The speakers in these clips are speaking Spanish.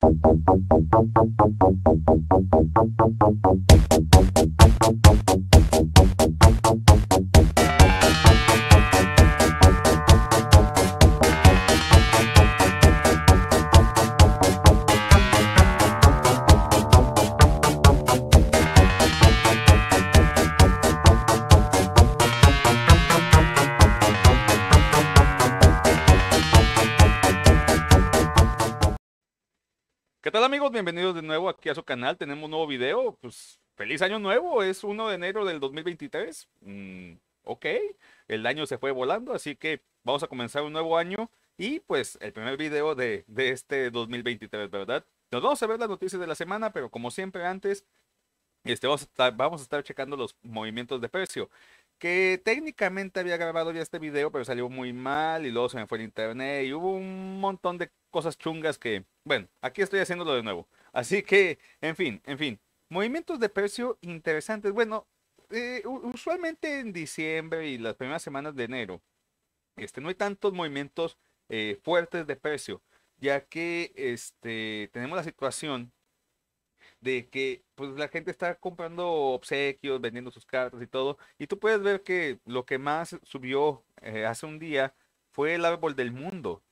Thank you. ¿Qué tal amigos? Bienvenidos de nuevo aquí a su canal. Tenemos un nuevo video. Pues feliz año nuevo. Es 1 de enero del 2023. Mm, ok, el año se fue volando, así que vamos a comenzar un nuevo año y pues el primer video de, de este 2023, ¿verdad? Nos vamos a ver las noticias de la semana, pero como siempre antes, este, vamos, vamos a estar checando los movimientos de precio que técnicamente había grabado ya este video, pero salió muy mal y luego se me fue el internet y hubo un montón de cosas chungas que, bueno, aquí estoy haciéndolo de nuevo. Así que, en fin, en fin, movimientos de precio interesantes. Bueno, eh, usualmente en diciembre y las primeras semanas de enero, este, no hay tantos movimientos eh, fuertes de precio, ya que este, tenemos la situación de que pues la gente está comprando obsequios, vendiendo sus cartas y todo, y tú puedes ver que lo que más subió eh, hace un día fue el árbol del mundo,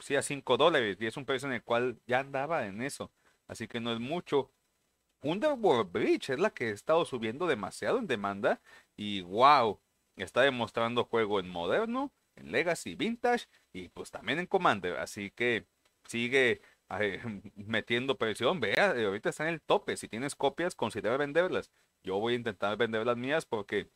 sí, a 5 dólares, y es un precio en el cual ya andaba en eso, así que no es mucho. Underworld Bridge es la que ha estado subiendo demasiado en demanda, y wow, está demostrando juego en moderno, en Legacy, Vintage, y pues también en Commander, así que sigue metiendo presión, vea, eh, ahorita está en el tope, si tienes copias, considera venderlas. Yo voy a intentar vender las mías porque,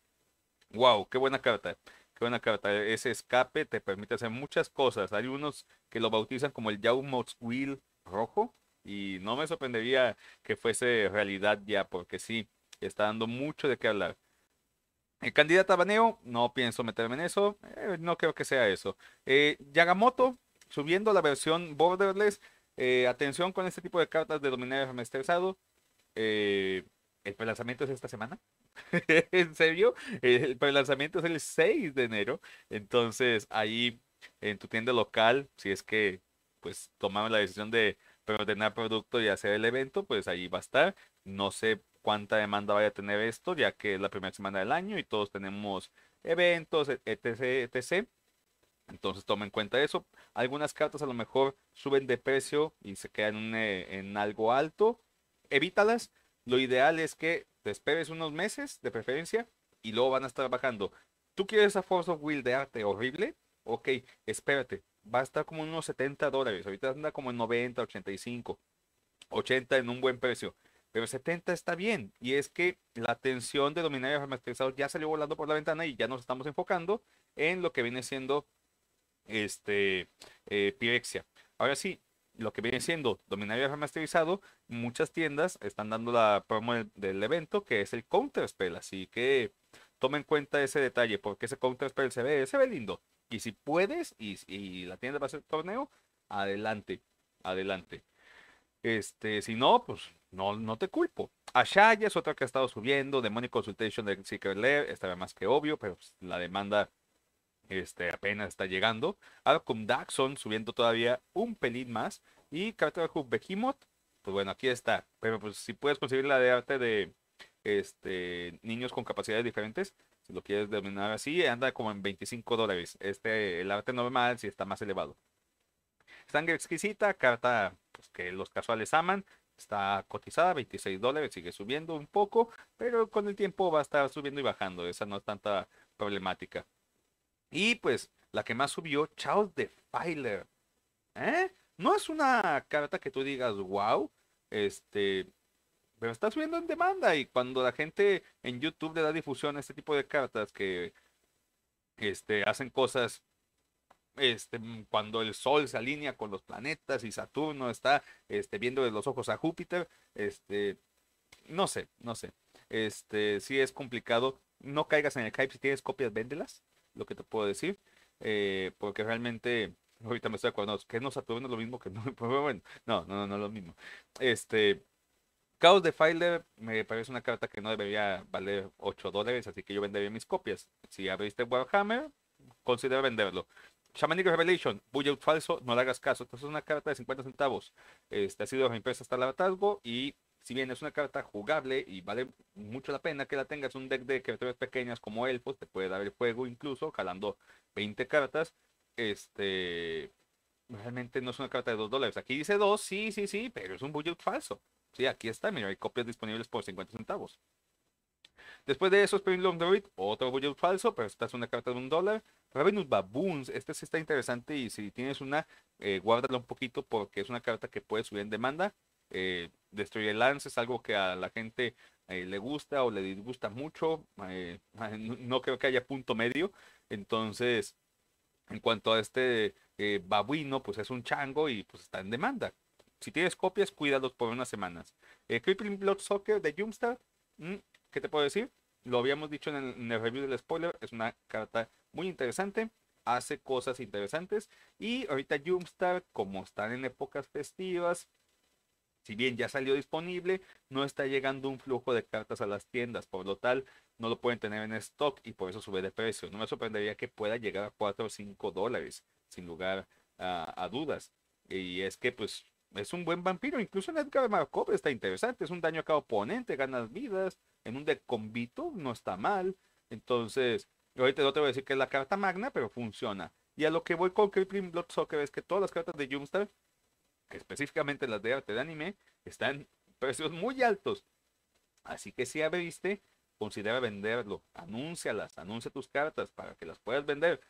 wow, qué buena carta, qué buena carta. Ese escape te permite hacer muchas cosas. Hay unos que lo bautizan como el Yaumot's Wheel rojo y no me sorprendería que fuese realidad ya, porque sí, está dando mucho de qué hablar. El candidato a baneo, no pienso meterme en eso, eh, no creo que sea eso. Eh, Yagamoto, subiendo la versión Borderless, eh, atención con este tipo de cartas de dominario de Eh, el prelanzamiento es esta semana. en serio, el prelanzamiento es el 6 de enero. Entonces, ahí en tu tienda local, si es que pues tomamos la decisión de preordenar producto y hacer el evento, pues ahí va a estar. No sé cuánta demanda vaya a tener esto, ya que es la primera semana del año y todos tenemos eventos, etc, etc. Entonces toma en cuenta eso. Algunas cartas a lo mejor suben de precio y se quedan eh, en, algo alto. Evítalas. Lo ideal es que te esperes unos meses de preferencia y luego van a estar bajando. ¿Tú quieres esa Force of Will de arte horrible? Ok, espérate. Va a estar como unos 70 dólares. Ahorita anda como en 90, 85, 80 en un buen precio. Pero 70 está bien. Y es que la tensión de dominarios remasterizados ya salió volando por la ventana y ya nos estamos enfocando en lo que viene siendo este, eh, Pirexia. Ahora sí, lo que viene siendo Dominaria remasterizado, muchas tiendas están dando la promo del, evento que es el Counter Spell, así que Tomen en cuenta ese detalle porque ese Counter Spell se ve, se ve lindo. Y si puedes y, y la tienda va a hacer torneo, adelante, adelante. Este, si no, pues no, no te culpo. Ashaya es otra que ha estado subiendo, Demonic Consultation de Secret Lair, estaba más que obvio, pero pues, la demanda este, apenas está llegando. Alcom Daxon subiendo todavía un pelín más. Y carta de Behemoth, pues bueno, aquí está. Pero pues si puedes conseguir la de arte de este, niños con capacidades diferentes, si lo quieres denominar así, anda como en 25 dólares. Este, el arte normal si está más elevado. Sangre exquisita, carta pues, que los casuales aman. Está cotizada, 26 dólares, sigue subiendo un poco, pero con el tiempo va a estar subiendo y bajando. Esa no es tanta problemática. Y pues la que más subió, Charles de ¿eh? No es una carta que tú digas, wow, este, pero está subiendo en demanda y cuando la gente en YouTube le da difusión a este tipo de cartas que este, hacen cosas este, cuando el Sol se alinea con los planetas y Saturno está este, viendo de los ojos a Júpiter, este, no sé, no sé. Este, sí es complicado. No caigas en el hype. Si tienes copias, véndelas lo que te puedo decir, eh, porque realmente ahorita me estoy acordando, que no se es lo mismo que no, bueno, no, no, no, no lo mismo. Este, Chaos de Filer me parece una carta que no debería valer 8 dólares, así que yo vendería mis copias. Si abriste Warhammer, considera venderlo. Shamanic Revelation, Bullet Falso, no le hagas caso. Entonces es una carta de 50 centavos. Este ha sido reimpresa hasta el hartazgo y si bien es una carta jugable y vale mucho la pena que la tengas, un deck de criaturas pequeñas como elfos, te puede dar el juego incluso calando 20 cartas. Este realmente no es una carta de 2 dólares. Aquí dice 2, sí, sí, sí, pero es un budget falso. Sí, aquí está, mira, hay copias disponibles por 50 centavos. Después de eso, Spring Long Droid, otro budget falso, pero esta es una carta de 1 dólar. Ravenous Baboons, este sí está interesante y si tienes una, eh, guárdala un poquito porque es una carta que puede subir en demanda. Eh, destruye Lance es algo que a la gente eh, le gusta o le disgusta mucho. Eh, no, creo que haya punto medio. Entonces, en cuanto a este babuino, pues es un chango y pues está en demanda. Si tienes copias, cuídalos por unas semanas. Crippling Blood Soccer de Jumstar, mm, ¿qué te puedo decir? Lo habíamos dicho en el, en el review del spoiler, es una carta muy interesante hace cosas interesantes. Y ahorita Jumstar, como están en épocas festivas, si bien ya salió disponible, no está llegando un flujo de cartas a las tiendas, por lo tal no lo pueden tener en stock y por eso sube de precio. No me sorprendería que pueda llegar a 4 o 5 dólares, sin lugar a, dudas. Y es que pues es un buen vampiro, incluso en Edgar Markov está interesante, es un daño a cada oponente, ganas vidas, en un decombito no está mal. Entonces, ahorita no te voy a decir que es la carta magna, pero funciona. Y a lo que voy con Crippling Blood Soccer es que todas las cartas de Jumpstar que específicamente las de arte de anime, están precios muy altos. Así que si abriste, considera venderlo. Anúncialas, anuncia tus cartas para que las puedas vender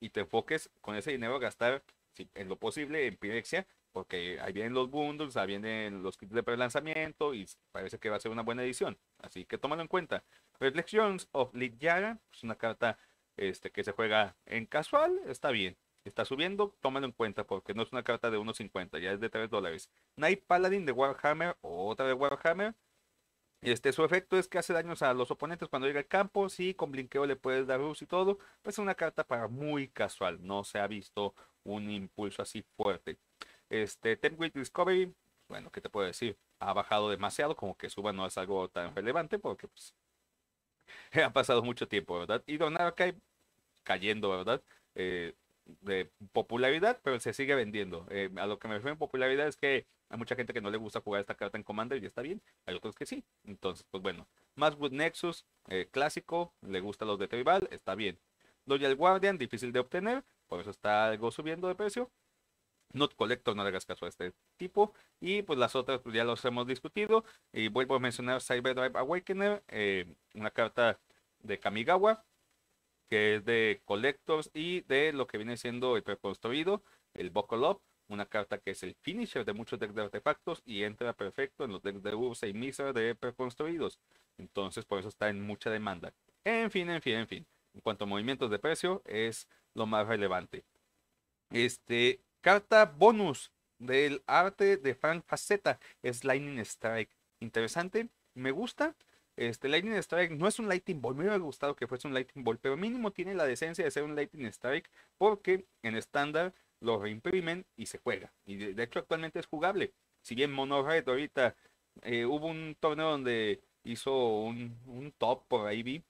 y te enfoques con ese dinero a gastar si, en lo posible en Pirexia, porque ahí vienen los bundles, ahí vienen los kits de prelanzamiento y parece que va a ser una buena edición. Así que tómalo en cuenta. Reflections of Yara es pues, una carta este, que se juega en casual, está bien. Está subiendo, tómalo en cuenta porque no es una carta de 1.50, ya es de 3 dólares. Night Paladin de Warhammer, otra de Warhammer. Este, su efecto es que hace daños a los oponentes cuando llega al campo. Sí, con blinqueo le puedes dar luz y todo. Pues es una carta para muy casual. No se ha visto un impulso así fuerte. Este, Tempwit Discovery, bueno, ¿qué te puedo decir? Ha bajado demasiado, como que suba no es algo tan relevante porque pues, ha pasado mucho tiempo, ¿verdad? Y Don Archive cayendo, ¿verdad? Eh, de popularidad, pero se sigue vendiendo. Eh, a lo que me refiero en popularidad es que hay mucha gente que no le gusta jugar esta carta en Commander y está bien, hay otros que sí. Entonces, pues bueno, Wood Nexus, eh, clásico, le gusta los de tribal, está bien. Loyal Guardian, difícil de obtener, por eso está algo subiendo de precio. Not Collector, no le hagas caso a este tipo. Y pues las otras pues, ya los hemos discutido. Y vuelvo a mencionar Cyber Awakener, eh, una carta de Kamigawa, que es de Collectors y de lo que viene siendo el preconstruido, el Buckle Up, una carta que es el finisher de muchos decks de artefactos y entra perfecto en los decks de Ursa y Misa de preconstruidos. Entonces, por eso está en mucha demanda. En fin, en fin, en fin. En cuanto a movimientos de precio, es lo más relevante. Este, carta bonus del arte de Frank Faceta es Lightning Strike. Interesante, me gusta. Este Lightning Strike no es un Lightning Ball, me hubiera gustado que fuese un Lightning Ball, pero mínimo tiene la decencia de ser un Lightning Strike porque en estándar lo reimprimen y se juega. Y de, hecho actualmente es jugable. Si bien Mono Red ahorita eh, hubo un torneo donde hizo un, top por ahí vi,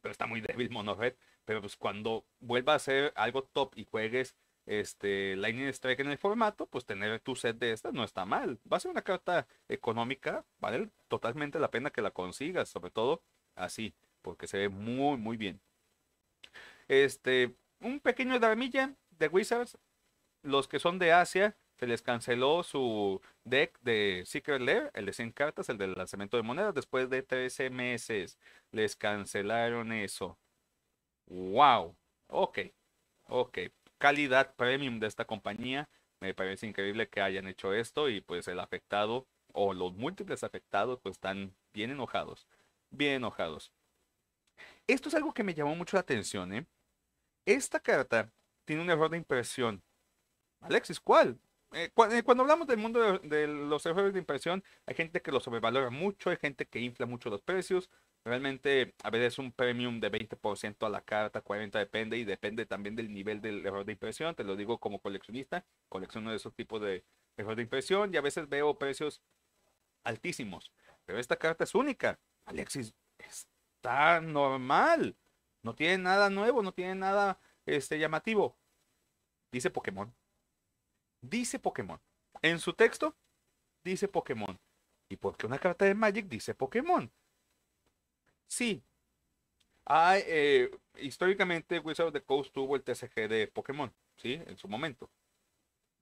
pero está muy débil Mono Red. Pero pues cuando vuelva a ser algo top y juegues este, Lightning Strike en el formato, pues tener tu set de estas no está mal. Va a ser una carta económica, vale totalmente la pena que la consigas, sobre todo así, porque se ve muy, muy bien. Este, un pequeño dramilla de Wizards, los que son de Asia, se les canceló su deck de Secret Lair, el de 100 cartas, el del lanzamiento de monedas, después de 13 meses. Les cancelaron eso. ¡Wow! Ok, ok calidad premium de esta compañía. Me parece increíble que hayan hecho esto y pues el afectado o los múltiples afectados pues están bien enojados, bien enojados. Esto es algo que me llamó mucho la atención, ¿eh? Esta carta tiene un error de impresión. Alexis, ¿cuál? Eh, eh, cuando hablamos del mundo de, de, los errores de impresión, hay gente que los sobrevalora mucho, hay gente que infla mucho los precios, Realmente a veces un premium de 20% a la carta, 40% depende y depende también del nivel del error de impresión. Te lo digo como coleccionista, colecciono de esos tipos de errores de impresión y a veces veo precios altísimos. Pero esta carta es única. Alexis, está normal. No tiene nada nuevo, no tiene nada este, llamativo. Dice Pokémon. Dice Pokémon. En su texto, dice Pokémon. ¿Y por qué una carta de Magic dice Pokémon? Sí. Hay, eh, históricamente, Wizard of the Coast tuvo el TCG de Pokémon, ¿sí? En su momento.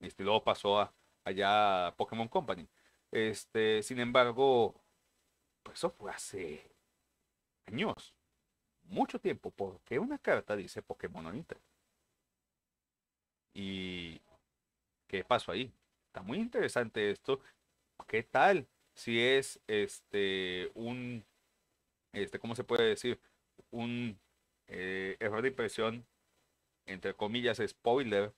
y este, luego pasó a, allá a Pokémon Company. Este, sin embargo, pues eso fue hace años, mucho tiempo, porque una carta dice Pokémon ahorita. ¿Y qué pasó ahí? Está muy interesante esto. ¿Qué tal si es este un este, ¿cómo se puede decir? Un eh, error de impresión, entre comillas, spoiler,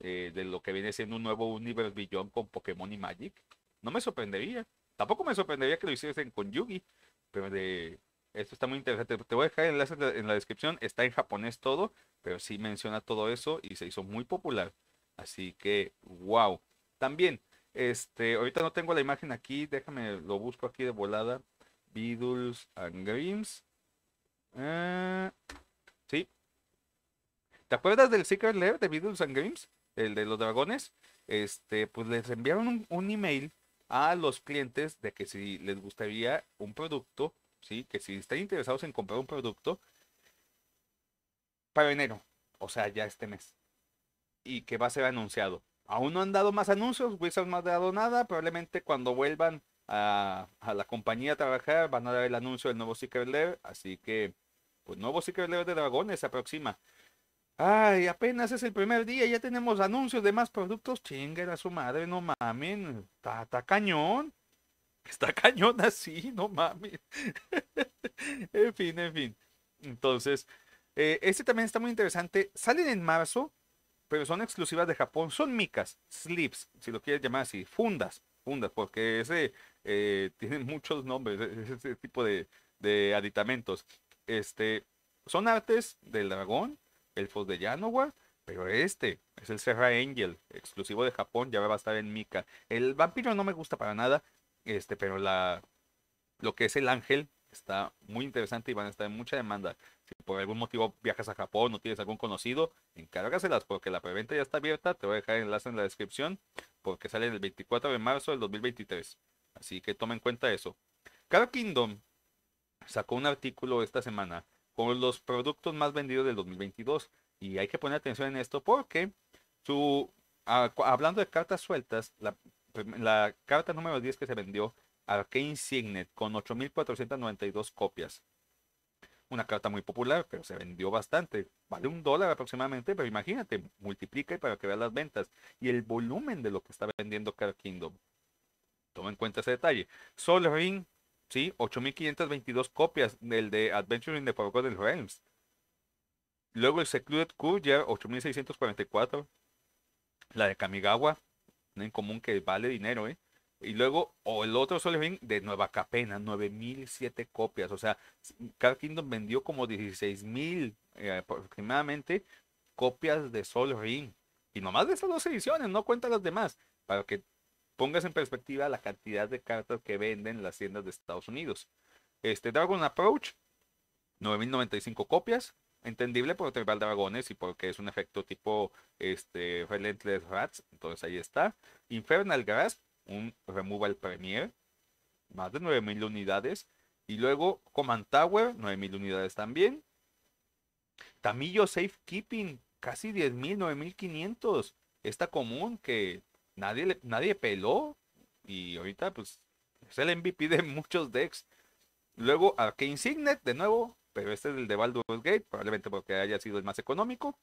eh, de lo que viene siendo un nuevo universo billón con Pokémon y Magic. No me sorprendería. Tampoco me sorprendería que lo hiciesen con Yugi, pero de... Esto está muy interesante. Te voy a dejar enlace en la descripción. Está en japonés todo, pero sí menciona todo eso y se hizo muy popular. Así que, wow. También, este, ahorita no tengo la imagen aquí, déjame, lo busco aquí de volada. Beatles and Grims. Eh, sí. ¿Te acuerdas del Secret Lair de Beatles and Grims? El de los dragones. Este, pues les enviaron un, email a los clientes de que si les gustaría un producto, sí, que si están interesados en comprar un producto para enero, o sea, ya este mes. Y que va a ser anunciado. Aún no han dado más anuncios, Wizards no ha dado nada. Probablemente cuando vuelvan a, la compañía trabajar, van a dar el anuncio del nuevo Secret Lair, así que, pues nuevo Secret Lair de Dragones se aproxima. Ay, apenas es el primer día, ya tenemos anuncios de más productos. Chinga a su madre, no mamen. Está, cañón. Está cañón así, no mamen. en fin, en fin. Entonces, eh, este también está muy interesante. Salen en marzo, pero son exclusivas de Japón. Son micas, slips, si lo quieres llamar así, fundas, fundas, porque ese eh, tienen muchos nombres, e-, e-, ese tipo de, aditamentos. Este, son artes del dragón, elfos de Yanowa, pero este es el Serra Angel, exclusivo de Japón, ya va a estar en Mika. El vampiro no me gusta para nada, este, pero la, lo que es el ángel está muy interesante y van a estar en mucha demanda. Si por algún motivo viajas a Japón o tienes algún conocido, encárgaselas porque la preventa ya está abierta. Te voy a dejar el enlace en la descripción porque sale el 24 de marzo del 2023. Así que tomen en cuenta eso. Cada Kingdom sacó un artículo esta semana con los productos más vendidos del 2022. Y hay que poner atención en esto porque su, hablando de cartas sueltas, la, carta número 10 que se vendió, Arcane Signet, con 8.492 copias. Una carta muy popular, pero se vendió bastante. Vale un dólar aproximadamente, pero imagínate, multiplica y para que veas las ventas y el volumen de lo que está vendiendo Car Kingdom. Toma en cuenta ese detalle. Sol Ring, sí, 8522 copias del de Adventure in the Forgotten Realms. Luego el Secluded Courier, 8644. La de Kamigawa, en común que vale dinero, ¿eh? Y luego, o el otro Sol Ring de Nueva Capena, 9007 copias. O sea, Carl Kingdom vendió como 16000 eh, aproximadamente copias de Sol Ring. Y nomás de esas dos ediciones, no cuenta las demás. Para que pongas en perspectiva la cantidad de cartas que venden las tiendas de Estados Unidos. Este Dragon Approach, 9.095 copias. Entendible por Tribal Dragones y porque es un efecto tipo este, Relentless Rats. Entonces ahí está. Infernal Grass, un Removal Premier. Más de 9.000 unidades. Y luego Command Tower, 9.000 unidades también. Tamillo Safekeeping, casi 10.000, 9.500. Está común que nadie, nadie peló y ahorita pues es el MVP de muchos decks. Luego a que Signet de nuevo, pero este es el de Baldur's Gate, probablemente porque haya sido el más económico.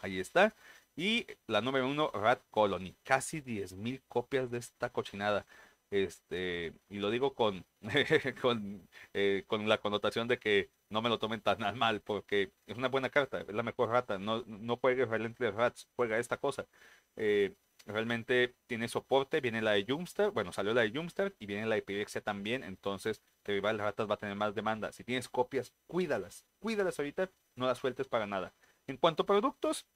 Ahí está. Y la número uno, Rat Colony. Casi 10.000 copias de esta cochinada. Este, y lo digo con, eh, con, la connotación de que no me lo tomen tan mal, porque es una buena carta, es la mejor rata. No, no juegues Relentless Rats, juega esta cosa. Eh, realmente tiene soporte, viene la de Youngster, bueno, salió la de Youngster y viene la de también, entonces Rival las Ratas va a tener más demanda. Si tienes copias, cuídalas, cuídalas ahorita, no las sueltes para nada. En cuanto a productos,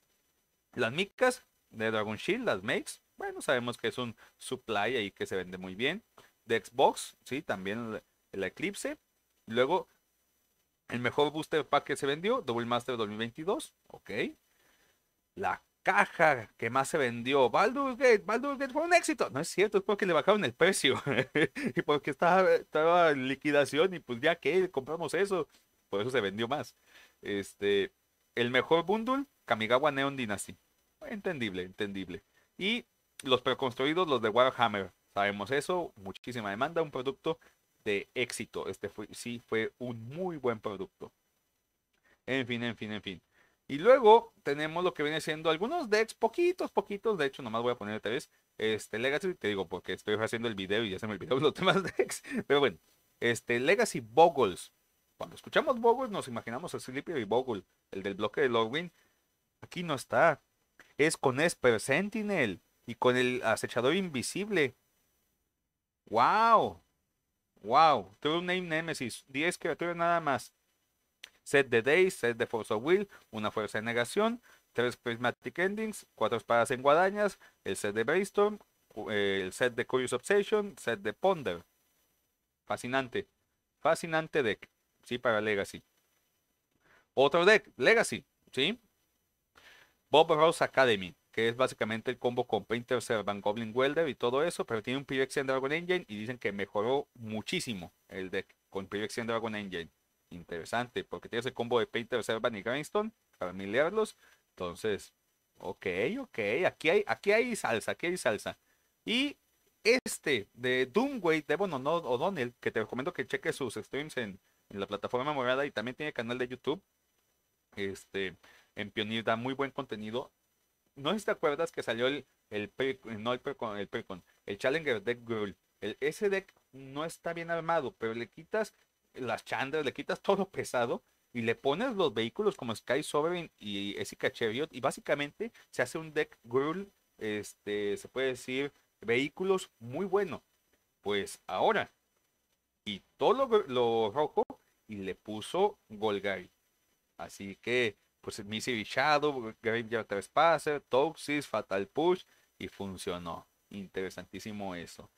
las micas de Dragon Shield, las makes, bueno, sabemos que es un supply ahí que se vende muy bien. De Xbox, sí, también el Eclipse. Luego, el mejor booster pack que se vendió, Double Master 2022, ok. La caja que más se vendió. Baldur Gate, Baldur Gate fue un éxito. No es cierto, es porque le bajaron el precio y porque estaba, estaba en liquidación y pues ya que compramos eso, por eso se vendió más. Este, el mejor bundle, Kamigawa Neon Dynasty. Entendible, entendible. Y los preconstruidos, los de Warhammer. Sabemos eso, muchísima demanda, un producto de éxito. Este fue, sí fue un muy buen producto. En fin, en fin, en fin. Y luego tenemos lo que viene siendo algunos decks, poquitos, poquitos. De hecho, nomás voy a poner otra vez este, Legacy. Te digo, porque estoy haciendo el video y ya se me olvidaron los demás decks. Pero bueno, este, Legacy Boggles. Cuando escuchamos Boggles, nos imaginamos el Sleepy y el del bloque de Logwin. Aquí no está. Es con Esper Sentinel y con el acechador invisible. ¡Wow! ¡Wow! True Name Nemesis. 10 criaturas nada más. Set de Days, Set de Force of Will, Una Fuerza de Negación, tres Prismatic Endings, cuatro Espadas en Guadañas, el set de Brainstorm, eh, el set de Curious Obsession, set de Ponder. Fascinante. Fascinante deck. Sí, para Legacy. Otro deck, Legacy. ¿Sí? Bob Ross Academy, que es básicamente el combo con Painter Servant, Goblin Welder y todo eso, pero tiene un PVX Dragon Engine y dicen que mejoró muchísimo el deck con PVX Dragon Engine interesante, porque tiene ese combo de Painter, Servan y Grindstone para leerlos. Entonces, ok, ok, aquí hay, aquí hay salsa, aquí hay salsa. Y este de Doomway, Devon O'Donnell, que te recomiendo que cheques sus streams en, la plataforma morada y también tiene canal de YouTube. Este, en Pioneer da muy buen contenido. No sé si te acuerdas que salió el, el no el Precon, el, Challenger Deck Girl. El, ese deck no está bien armado, pero le quitas las chandras, le quitas todo pesado y le pones los vehículos como Sky Sovereign y ese Chariot y básicamente se hace un deck gruel, este, se puede decir, vehículos muy bueno. Pues ahora, y todo lo, rojo y le puso Golgari. Así que, pues Missy Shadow, Graveyard Trespasser, Toxis, Fatal Push y funcionó. Interesantísimo eso.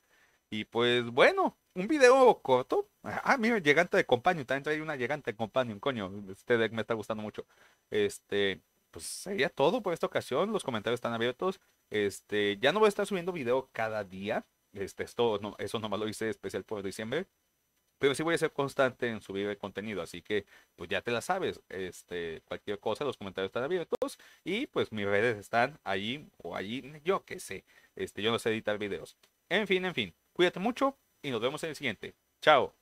Y pues bueno, un video corto. Ah, mira, llegante de Companion. También trae una llegante de Companion, coño. Este deck me está gustando mucho. Este, pues sería todo por esta ocasión. Los comentarios están abiertos. Este, ya no voy a estar subiendo video cada día. Este, esto, no, eso nomás lo hice especial por diciembre. Pero sí voy a ser constante en subir el contenido. Así que, pues ya te la sabes. Este, cualquier cosa, los comentarios están abiertos. Y pues mis redes están ahí o allí, yo qué sé. Este, yo no sé editar videos. En fin, en fin. Cuídate mucho y nos vemos en el siguiente. Chao.